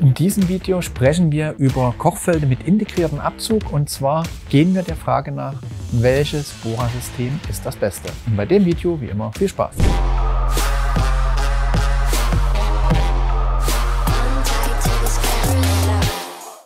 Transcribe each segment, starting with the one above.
In diesem Video sprechen wir über Kochfelder mit integriertem Abzug und zwar gehen wir der Frage nach, welches Bohrersystem ist das beste. Und bei dem Video wie immer viel Spaß!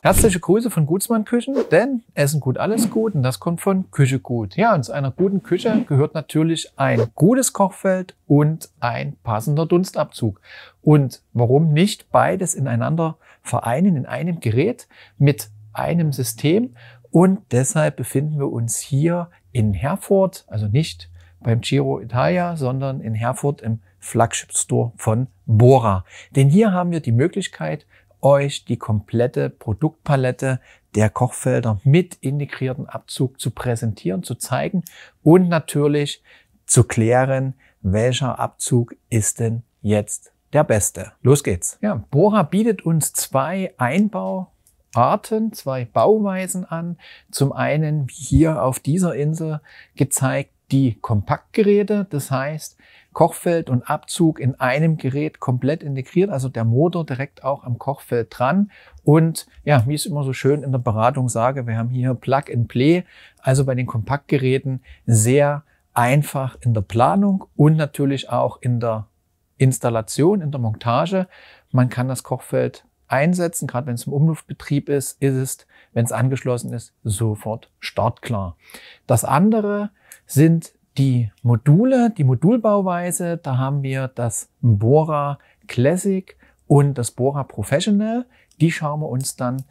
Herzliche Grüße von Gutsmann Küchen, denn Essen gut, alles gut und das kommt von Küche gut. Ja, und zu einer guten Küche gehört natürlich ein gutes Kochfeld und ein passender Dunstabzug. Und warum nicht beides ineinander vereinen in einem Gerät mit einem System? Und deshalb befinden wir uns hier in Herford, also nicht beim Giro Italia, sondern in Herford im Flagship Store von Bora. Denn hier haben wir die Möglichkeit, euch die komplette Produktpalette der Kochfelder mit integrierten Abzug zu präsentieren, zu zeigen und natürlich zu klären, welcher Abzug ist denn jetzt der beste. Los geht's. Ja, Bora bietet uns zwei Einbauarten, zwei Bauweisen an. Zum einen hier auf dieser Insel gezeigt die Kompaktgeräte, das heißt, Kochfeld und Abzug in einem Gerät komplett integriert, also der Motor direkt auch am Kochfeld dran. Und ja, wie ich es immer so schön in der Beratung sage, wir haben hier Plug-and-Play, also bei den Kompaktgeräten sehr einfach in der Planung und natürlich auch in der Installation, in der Montage. Man kann das Kochfeld einsetzen, gerade wenn es im Umluftbetrieb ist, ist es, wenn es angeschlossen ist, sofort startklar. Das andere sind die Module, die Modulbauweise, da haben wir das Bora Classic und das Bora Professional. Die schauen wir uns dann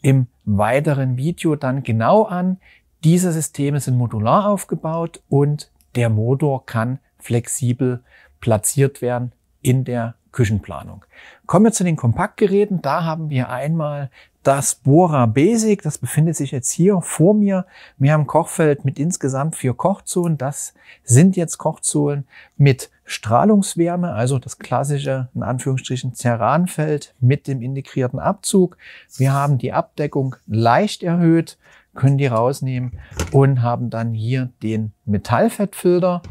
im weiteren Video dann genau an. Diese Systeme sind modular aufgebaut und der Motor kann flexibel platziert werden in der Küchenplanung. Kommen wir zu den Kompaktgeräten. Da haben wir einmal das Bora Basic, das befindet sich jetzt hier vor mir. Wir haben Kochfeld mit insgesamt vier Kochzonen. Das sind jetzt Kochzonen mit Strahlungswärme, also das klassische, in Anführungsstrichen, Ceranfeld mit dem integrierten Abzug. Wir haben die Abdeckung leicht erhöht, können die rausnehmen und haben dann hier den Metallfettfilter.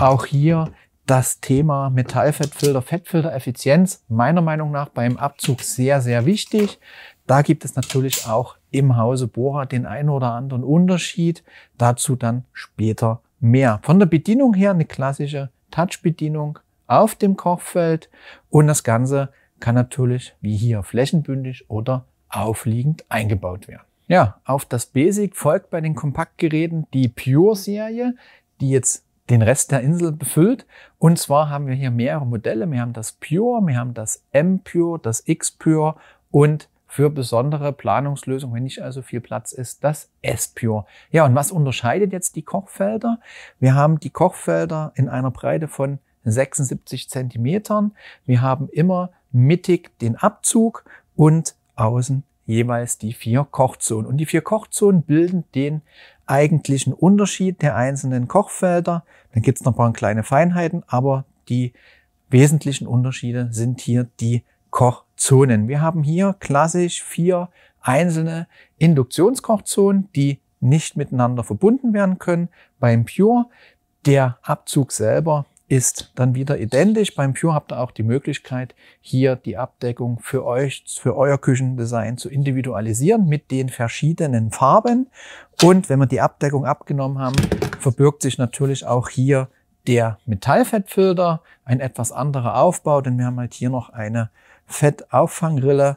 Auch hier das Thema Metallfettfilter, Fettfiltereffizienz meiner Meinung nach beim Abzug sehr, sehr wichtig. Da gibt es natürlich auch im Hause Bohrer den ein oder anderen Unterschied. Dazu dann später mehr. Von der Bedienung her eine klassische Touch-Bedienung auf dem Kochfeld und das Ganze kann natürlich wie hier flächenbündig oder aufliegend eingebaut werden. Ja, auf das Basic folgt bei den Kompaktgeräten die Pure-Serie, die jetzt den Rest der Insel befüllt. Und zwar haben wir hier mehrere Modelle. Wir haben das Pure, wir haben das M-Pure, das X-Pure und für besondere Planungslösungen, wenn nicht also viel Platz ist, das S-Pure. Ja, und was unterscheidet jetzt die Kochfelder? Wir haben die Kochfelder in einer Breite von 76 Zentimetern. Wir haben immer mittig den Abzug und außen jeweils die vier Kochzonen. Und die vier Kochzonen bilden den eigentlichen Unterschied der einzelnen Kochfelder. Dann gibt es noch ein paar kleine Feinheiten, aber die wesentlichen Unterschiede sind hier die Kochzonen. Wir haben hier klassisch vier einzelne Induktionskochzonen, die nicht miteinander verbunden werden können. Beim Pure, der Abzug selber ist dann wieder identisch. Beim Pure habt ihr auch die Möglichkeit, hier die Abdeckung für euch, für euer Küchendesign zu individualisieren mit den verschiedenen Farben. Und wenn wir die Abdeckung abgenommen haben, verbirgt sich natürlich auch hier der Metallfettfilter, ein etwas anderer Aufbau, denn wir haben halt hier noch eine Fettauffangrille.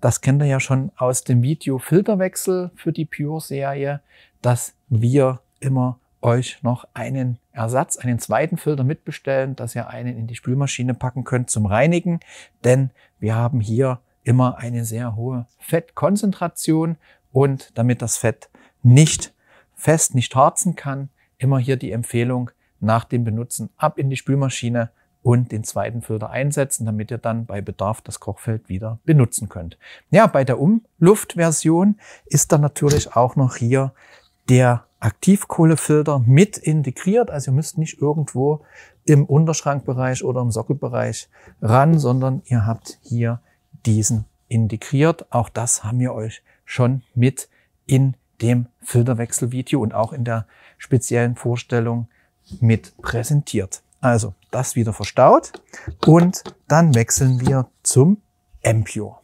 Das kennt ihr ja schon aus dem Video Filterwechsel für die Pure-Serie, dass wir immer euch noch einen Ersatz, einen zweiten Filter mitbestellen, dass ihr einen in die Spülmaschine packen könnt zum Reinigen. Denn wir haben hier immer eine sehr hohe Fettkonzentration und damit das Fett nicht fest, nicht harzen kann, immer hier die Empfehlung nach dem Benutzen ab in die Spülmaschine und den zweiten Filter einsetzen, damit ihr dann bei Bedarf das Kochfeld wieder benutzen könnt. Ja, bei der Umluftversion ist dann natürlich auch noch hier der Aktivkohlefilter mit integriert. Also ihr müsst nicht irgendwo im Unterschrankbereich oder im Sockelbereich ran, sondern ihr habt hier diesen integriert. Auch das haben wir euch schon mit in dem Filterwechselvideo und auch in der speziellen Vorstellung mit präsentiert. Also das wieder verstaut und dann wechseln wir zum Empure.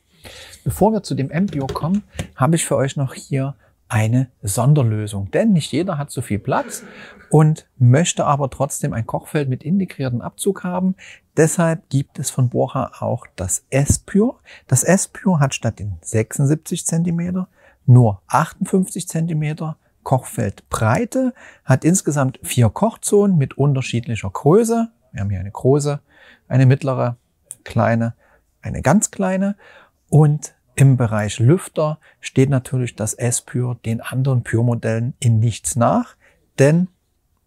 Bevor wir zu dem Empure kommen, habe ich für euch noch hier eine Sonderlösung, denn nicht jeder hat so viel Platz und möchte aber trotzdem ein Kochfeld mit integrierten Abzug haben. Deshalb gibt es von Bora auch das S-Pure. Das S-Pure hat statt den 76 cm nur 58 cm Kochfeldbreite, hat insgesamt vier Kochzonen mit unterschiedlicher Größe. Wir haben hier eine große, eine mittlere, kleine, eine ganz kleine. Und im Bereich Lüfter steht natürlich das S-Pure den anderen Pure-Modellen in nichts nach, denn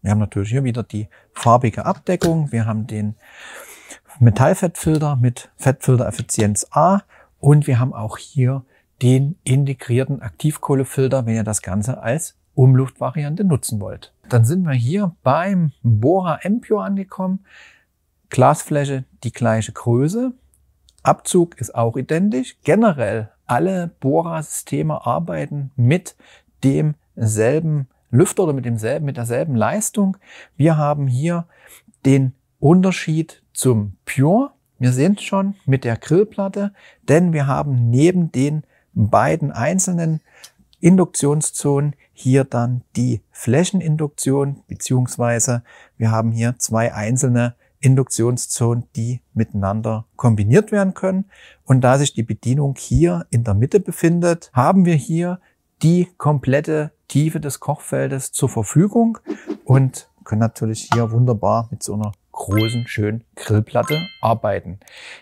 wir haben natürlich hier wieder die farbige Abdeckung. Wir haben den Metallfettfilter mit Fettfiltereffizienz A und wir haben auch hier den integrierten Aktivkohlefilter, wenn ihr das Ganze als Umluftvariante nutzen wollt. Dann sind wir hier beim Bora Empure angekommen. Glasfläche die gleiche Größe. Abzug ist auch identisch. Generell alle Bora-Systeme arbeiten mit demselben Lüfter oder mit demselben, mit derselben Leistung. Wir haben hier den Unterschied zum Pure. Wir sehen es schon mit der Grillplatte, denn wir haben neben den beiden einzelnen Induktionszonen, hier dann die Flächeninduktion, beziehungsweise wir haben hier zwei einzelne Induktionszonen, die miteinander kombiniert werden können. Und da sich die Bedienung hier in der Mitte befindet, haben wir hier die komplette Tiefe des Kochfeldes zur Verfügung und können natürlich hier wunderbar mit so einer großen, schönen Grillplatte arbeiten.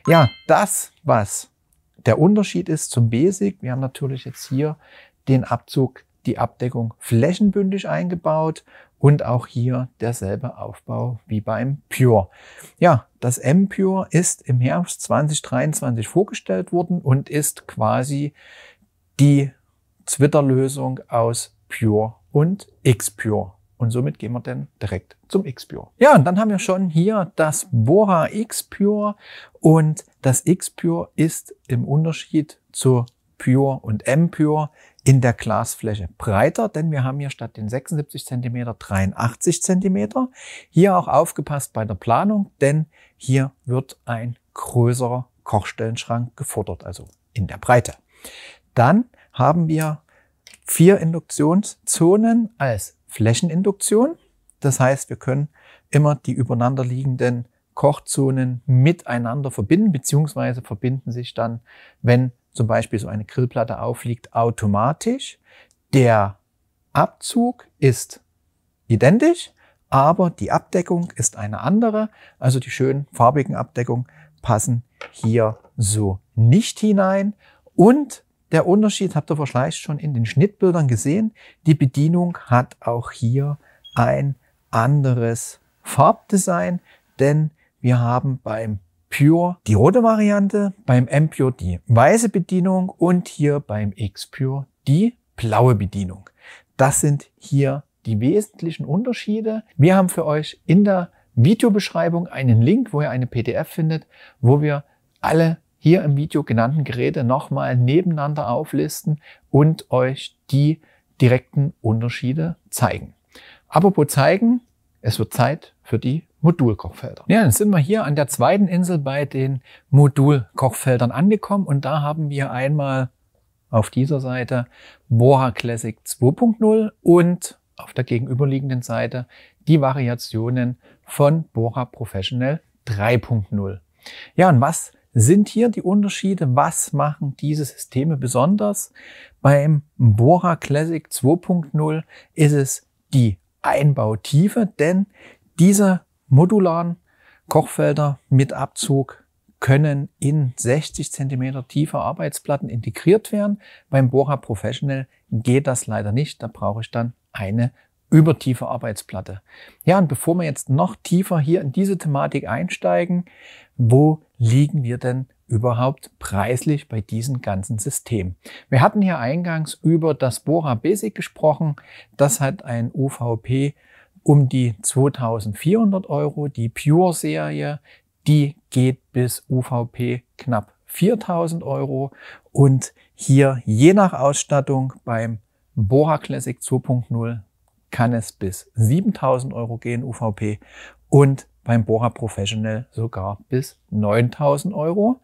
Ja, das, was der Unterschied ist zum Basic, wir haben natürlich jetzt hier den Abzug, die Abdeckung flächenbündig eingebaut und auch hier derselbe Aufbau wie beim Pure. Ja, das M-Pure ist im Herbst 2023 vorgestellt worden und ist quasi die Twitter-Lösung aus Pure und X-Pure. Und somit gehen wir dann direkt zum X-Pure. Ja, und dann haben wir schon hier das Bora X-Pure. Und das X-Pure ist im Unterschied zu Pure und M-Pure in der Glasfläche breiter, denn wir haben hier statt den 76 cm 83 cm. Hier auch aufgepasst bei der Planung, denn hier wird ein größerer Kochstellenschrank gefordert, also in der Breite. Dann haben wir vier Induktionszonen als Flächeninduktion. Das heißt, wir können immer die übereinander liegenden Kochzonen miteinander verbinden, beziehungsweise verbinden sich dann, wenn zum Beispiel so eine Grillplatte aufliegt, automatisch. Der Abzug ist identisch, aber die Abdeckung ist eine andere. Also die schönen farbigen Abdeckungen passen hier so nicht hinein. Und der Unterschied habt ihr wahrscheinlich schon in den Schnittbildern gesehen. Die Bedienung hat auch hier ein anderes Farbdesign, denn wir haben beim Pure die rote Variante, beim M-Pure die weiße Bedienung und hier beim X-Pure die blaue Bedienung. Das sind hier die wesentlichen Unterschiede. Wir haben für euch in der Videobeschreibung einen Link, wo ihr eine PDF findet, wo wir alle hier im Video genannten Geräte nochmal nebeneinander auflisten und euch die direkten Unterschiede zeigen. Apropos zeigen, es wird Zeit für die Modulkochfeldern. Ja, dann sind wir hier an der zweiten Insel bei den Modulkochfeldern angekommen und da haben wir einmal auf dieser Seite Boha Classic 2.0 und auf der gegenüberliegenden Seite die Variationen von Boha Professional 3.0. Ja, und was sind hier die Unterschiede? Was machen diese Systeme besonders? Beim Bora Classic 2.0 ist es die Einbautiefe, denn diese modularen Kochfelder mit Abzug können in 60 Zentimeter tiefe Arbeitsplatten integriert werden. Beim Bohrer Professional geht das leider nicht. Da brauche ich dann eine übertiefe Arbeitsplatte. Ja, und bevor wir jetzt noch tiefer hier in diese Thematik einsteigen, wo liegen wir denn überhaupt preislich bei diesem ganzen System. Wir hatten hier eingangs über das Bora Basic gesprochen. Das hat ein UVP um die 2400 Euro. Die Pure-Serie, die geht bis UVP knapp 4000 Euro. Und hier je nach Ausstattung beim Bora Classic 2.0 kann es bis 7000 Euro gehen UVP und beim Bora Professional sogar bis 9000 Euro.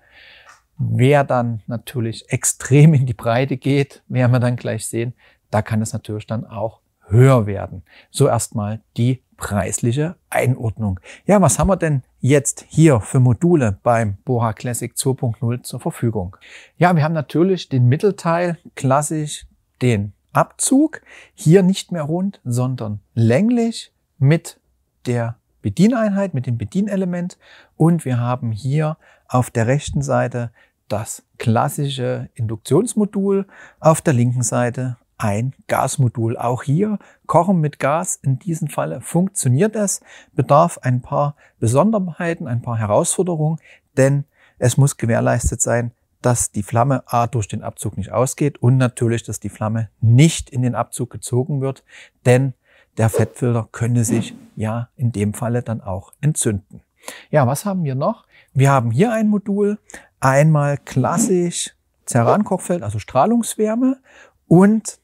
Wer dann natürlich extrem in die Breite geht, werden wir dann gleich sehen, da kann es natürlich dann auch höher werden. So erstmal die preisliche Einordnung. Ja, was haben wir denn jetzt hier für Module beim Boha Classic 2.0 zur Verfügung? Ja, wir haben natürlich den Mittelteil klassisch den Abzug, hier nicht mehr rund, sondern länglich mit der Bedieneinheit, mit dem Bedienelement und wir haben hier auf der rechten Seite das klassische Induktionsmodul, auf der linken Seite ein Gasmodul. Auch hier Kochen mit Gas. In diesem Falle funktioniert es, bedarf ein paar Besonderheiten, ein paar Herausforderungen, denn es muss gewährleistet sein, dass die Flamme A durch den Abzug nicht ausgeht und natürlich, dass die Flamme nicht in den Abzug gezogen wird, denn der Fettfilter könnte sich ja in dem Falle dann auch entzünden. Ja, was haben wir noch? Wir haben hier ein Modul, einmal klassisch ceran also Strahlungswärme und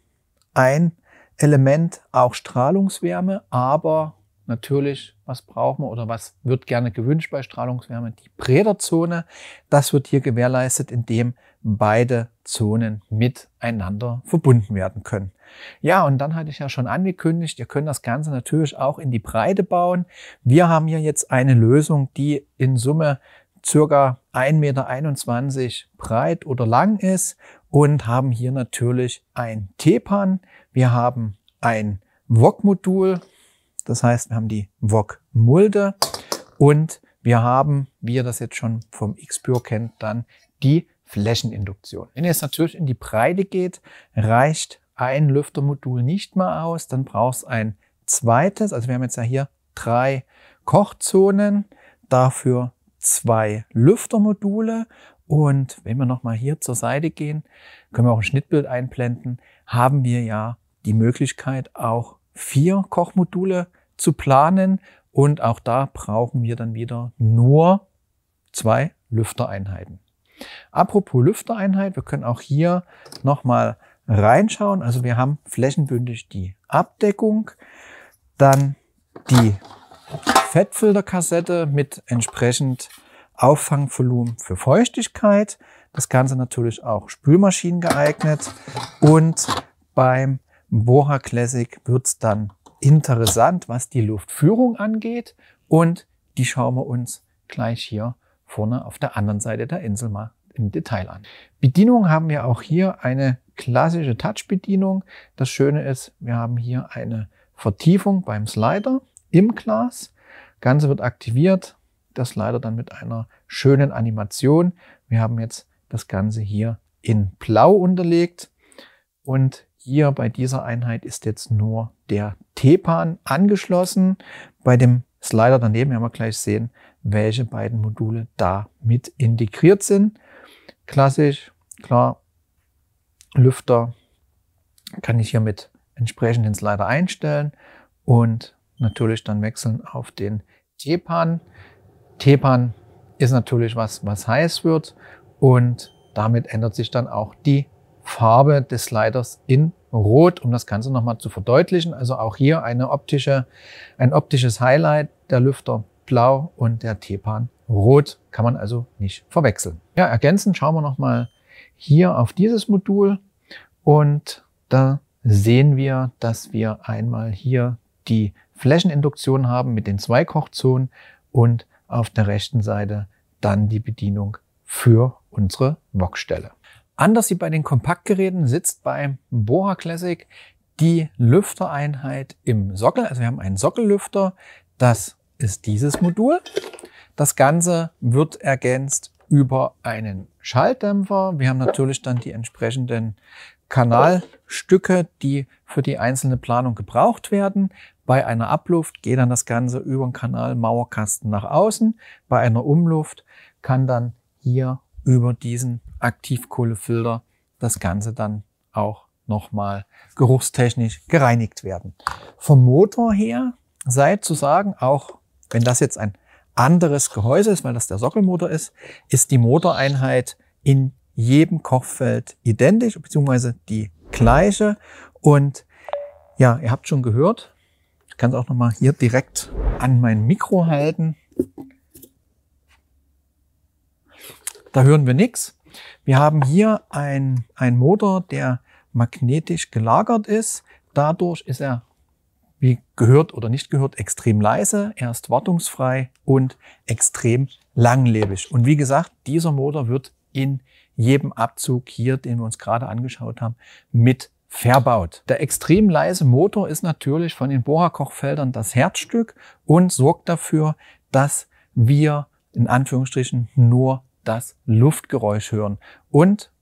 ein Element auch Strahlungswärme, aber natürlich, was brauchen wir oder was wird gerne gewünscht bei Strahlungswärme? Die Präderzone. Das wird hier gewährleistet, indem beide Zonen miteinander verbunden werden können. Ja, und dann hatte ich ja schon angekündigt, ihr könnt das Ganze natürlich auch in die Breite bauen. Wir haben hier jetzt eine Lösung, die in Summe circa 1,21 Meter breit oder lang ist und haben hier natürlich ein T-Pan. Wir haben ein VOG-Modul, das heißt, wir haben die VOG-Mulde und wir haben, wie ihr das jetzt schon vom X-Pure kennt, dann die Flächeninduktion. Wenn ihr jetzt natürlich in die Breite geht, reicht ein Lüftermodul nicht mehr aus, dann braucht es ein zweites. Also wir haben jetzt ja hier drei Kochzonen. Dafür zwei Lüftermodule und wenn wir nochmal hier zur Seite gehen, können wir auch ein Schnittbild einblenden, haben wir ja die Möglichkeit, auch vier Kochmodule zu planen. Und auch da brauchen wir dann wieder nur zwei Lüftereinheiten. Apropos Lüftereinheit, wir können auch hier nochmal reinschauen. Also wir haben flächenbündig die Abdeckung, dann die Fettfilterkassette mit entsprechend Auffangvolumen für Feuchtigkeit. Das Ganze natürlich auch Spülmaschinen geeignet. Und beim Boha Classic wird es dann interessant, was die Luftführung angeht. Und die schauen wir uns gleich hier vorne auf der anderen Seite der Insel mal im Detail an. Bedienung haben wir auch hier eine klassische Touch-Bedienung. Das Schöne ist, wir haben hier eine Vertiefung beim Slider im Glas. Ganze wird aktiviert. Das leider dann mit einer schönen Animation. Wir haben jetzt das Ganze hier in Blau unterlegt. Und hier bei dieser Einheit ist jetzt nur der T-Pan angeschlossen. Bei dem Slider daneben werden wir gleich sehen, welche beiden Module da mit integriert sind. Klassisch, klar, Lüfter kann ich hier mit den Slider einstellen und natürlich dann wechseln auf den Tepan. Tepan ist natürlich was, was heiß wird und damit ändert sich dann auch die Farbe des Sliders in Rot, um das Ganze nochmal zu verdeutlichen. Also auch hier eine optische, ein optisches Highlight, der Lüfter blau und der Tepan rot, kann man also nicht verwechseln. Ja, ergänzend schauen wir nochmal hier auf dieses Modul und da sehen wir, dass wir einmal hier die Flächeninduktion haben mit den zwei Kochzonen und auf der rechten Seite dann die Bedienung für unsere Wokstelle. Anders wie bei den Kompaktgeräten sitzt beim Boha Classic die Lüftereinheit im Sockel. Also wir haben einen Sockellüfter. Das ist dieses Modul. Das Ganze wird ergänzt über einen Schalldämpfer. Wir haben natürlich dann die entsprechenden Kanalstücke, die für die einzelne Planung gebraucht werden. Bei einer Abluft geht dann das Ganze über den Kanal Mauerkasten nach außen. Bei einer Umluft kann dann hier über diesen Aktivkohlefilter das Ganze dann auch nochmal geruchstechnisch gereinigt werden. Vom Motor her sei zu sagen, auch wenn das jetzt ein anderes Gehäuse ist, weil das der Sockelmotor ist, ist die Motoreinheit in jedem Kochfeld identisch, beziehungsweise die gleiche. Und ja, ihr habt schon gehört, ich kann es auch nochmal hier direkt an mein Mikro halten. Da hören wir nichts. Wir haben hier einen Motor, der magnetisch gelagert ist. Dadurch ist er, wie gehört oder nicht gehört, extrem leise. Er ist wartungsfrei und extrem langlebig. Und wie gesagt, dieser Motor wird in jedem Abzug hier, den wir uns gerade angeschaut haben, mit verbaut. Der extrem leise Motor ist natürlich von den Bohrerkochfeldern das Herzstück und sorgt dafür, dass wir in Anführungsstrichen nur das Luftgeräusch hören. Und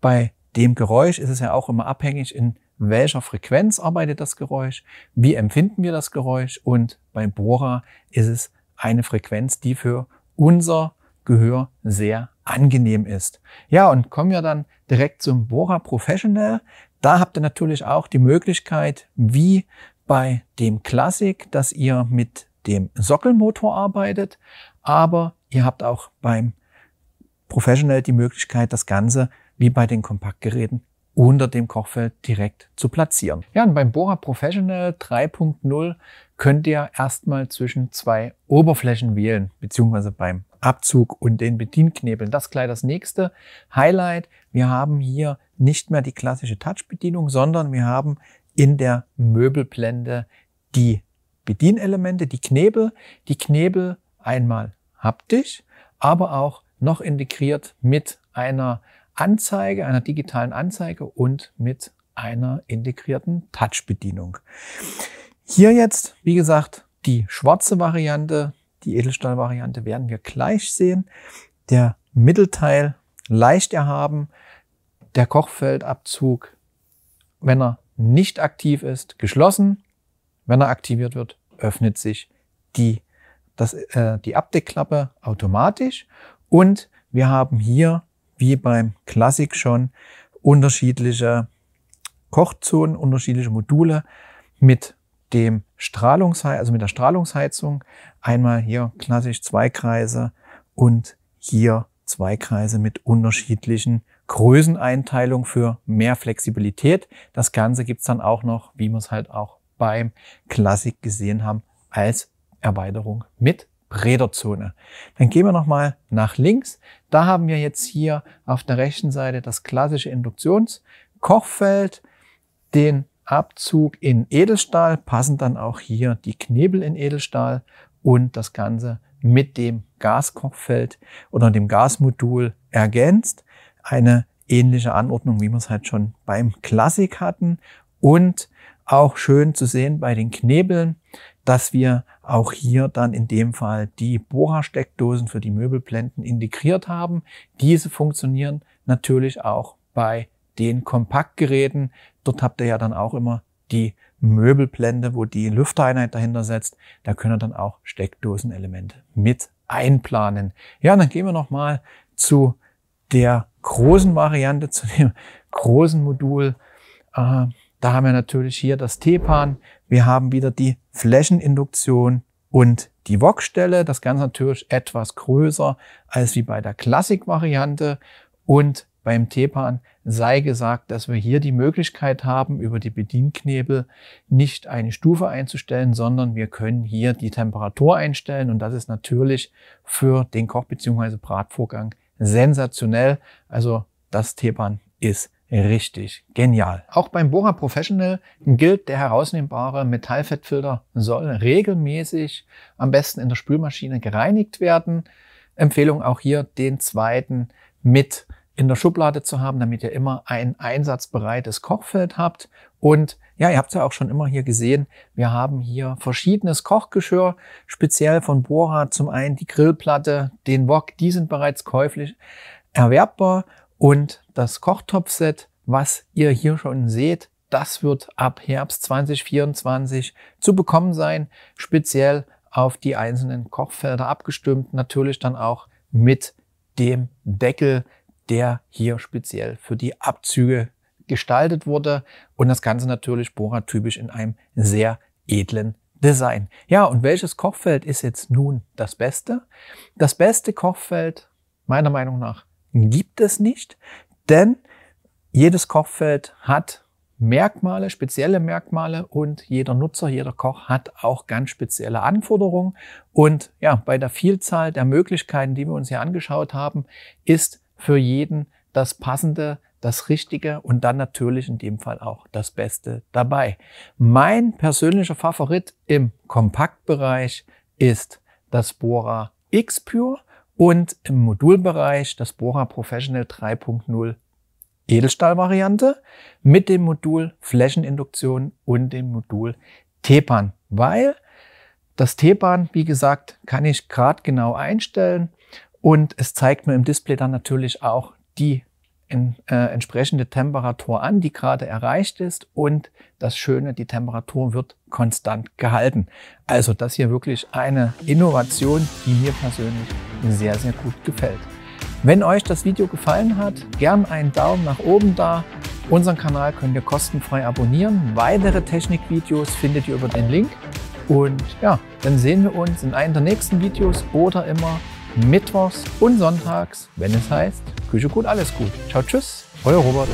bei dem Geräusch ist es ja auch immer abhängig, in welcher Frequenz arbeitet das Geräusch, wie empfinden wir das Geräusch und beim Bohrer ist es eine Frequenz, die für unser Gehör sehr angenehm ist. Ja, und kommen wir dann direkt zum Bohrer Professional. Da habt ihr natürlich auch die Möglichkeit, wie bei dem Classic, dass ihr mit dem Sockelmotor arbeitet, aber ihr habt auch beim Professional die Möglichkeit, das Ganze wie bei den Kompaktgeräten unter dem Kochfeld direkt zu platzieren. Ja, und beim Bohrer Professional 3.0 könnt ihr erstmal zwischen zwei Oberflächen wählen, beziehungsweise beim Abzug und den Bedienknebeln. Das gleich das nächste Highlight. Wir haben hier nicht mehr die klassische Touch-Bedienung, sondern wir haben in der Möbelblende die Bedienelemente, die Knebel, die Knebel einmal haptisch, aber auch noch integriert mit einer Anzeige, einer digitalen Anzeige und mit einer integrierten Touch-Bedienung. Hier jetzt, wie gesagt, die schwarze Variante, die Edelstahl-Variante werden wir gleich sehen. Der Mittelteil leicht erhaben, der Kochfeldabzug, wenn er nicht aktiv ist, geschlossen. Wenn er aktiviert wird, öffnet sich die, das, äh, die Abdeckklappe automatisch. Und wir haben hier wie beim Klassik schon unterschiedliche Kochzonen, unterschiedliche Module mit dem Strahlungsheizung, also mit der Strahlungsheizung. Einmal hier klassisch zwei Kreise und hier zwei Kreise mit unterschiedlichen Größeneinteilung für mehr Flexibilität. Das Ganze gibt es dann auch noch, wie wir es halt auch beim Klassik gesehen haben, als Erweiterung mit Räderzone. Dann gehen wir nochmal nach links. Da haben wir jetzt hier auf der rechten Seite das klassische Induktionskochfeld, den Abzug in Edelstahl, passen dann auch hier die Knebel in Edelstahl und das Ganze mit dem Gaskochfeld oder dem Gasmodul ergänzt. Eine ähnliche Anordnung, wie wir es halt schon beim Klassik hatten. Und auch schön zu sehen bei den Knebeln, dass wir auch hier dann in dem Fall die Bohrersteckdosen für die Möbelblenden integriert haben. Diese funktionieren natürlich auch bei den Kompaktgeräten. Dort habt ihr ja dann auch immer die Möbelblende, wo die Lüftereinheit dahinter setzt. Da könnt ihr dann auch Steckdosenelemente mit einplanen. Ja, dann gehen wir nochmal zu der großen Variante, zu dem großen Modul. Ah, da haben wir natürlich hier das Tepan, wir haben wieder die Flächeninduktion und die Wokstelle. Das Ganze natürlich etwas größer als wie bei der Klassik-Variante und beim Tepan sei gesagt, dass wir hier die Möglichkeit haben, über die Bedienknebel nicht eine Stufe einzustellen, sondern wir können hier die Temperatur einstellen und das ist natürlich für den Koch- bzw. Bratvorgang sensationell. Also das Tepan ist Richtig, genial. Auch beim Bora Professional gilt, der herausnehmbare Metallfettfilter soll regelmäßig, am besten in der Spülmaschine, gereinigt werden. Empfehlung auch hier, den zweiten mit in der Schublade zu haben, damit ihr immer ein einsatzbereites Kochfeld habt. Und ja, ihr habt es ja auch schon immer hier gesehen, wir haben hier verschiedenes Kochgeschirr, speziell von Bora. Zum einen die Grillplatte, den Wok, die sind bereits käuflich erwerbbar. Und das Kochtopfset, was ihr hier schon seht, das wird ab Herbst 2024 zu bekommen sein, speziell auf die einzelnen Kochfelder abgestimmt, natürlich dann auch mit dem Deckel, der hier speziell für die Abzüge gestaltet wurde und das Ganze natürlich Bora-typisch in einem sehr edlen Design. Ja, und welches Kochfeld ist jetzt nun das Beste? Das beste Kochfeld, meiner Meinung nach, gibt es nicht, denn jedes Kochfeld hat Merkmale, spezielle Merkmale und jeder Nutzer, jeder Koch hat auch ganz spezielle Anforderungen. Und ja, bei der Vielzahl der Möglichkeiten, die wir uns hier angeschaut haben, ist für jeden das Passende, das Richtige und dann natürlich in dem Fall auch das Beste dabei. Mein persönlicher Favorit im Kompaktbereich ist das Bora X-Pure. Und im Modulbereich das Bora Professional 3.0 Edelstahlvariante mit dem Modul Flächeninduktion und dem Modul Tepan, weil das Tepan, wie gesagt, kann ich gerade genau einstellen und es zeigt mir im Display dann natürlich auch die in, äh, entsprechende Temperatur an, die gerade erreicht ist und das Schöne, die Temperatur wird konstant gehalten. Also das hier wirklich eine Innovation, die mir persönlich sehr, sehr gut gefällt. Wenn euch das Video gefallen hat, gern einen Daumen nach oben da. Unseren Kanal könnt ihr kostenfrei abonnieren. Weitere Technikvideos findet ihr über den Link. Und ja, dann sehen wir uns in einem der nächsten Videos oder immer mittwochs und sonntags, wenn es heißt, Küche gut, alles gut. Ciao, tschüss, euer Robert.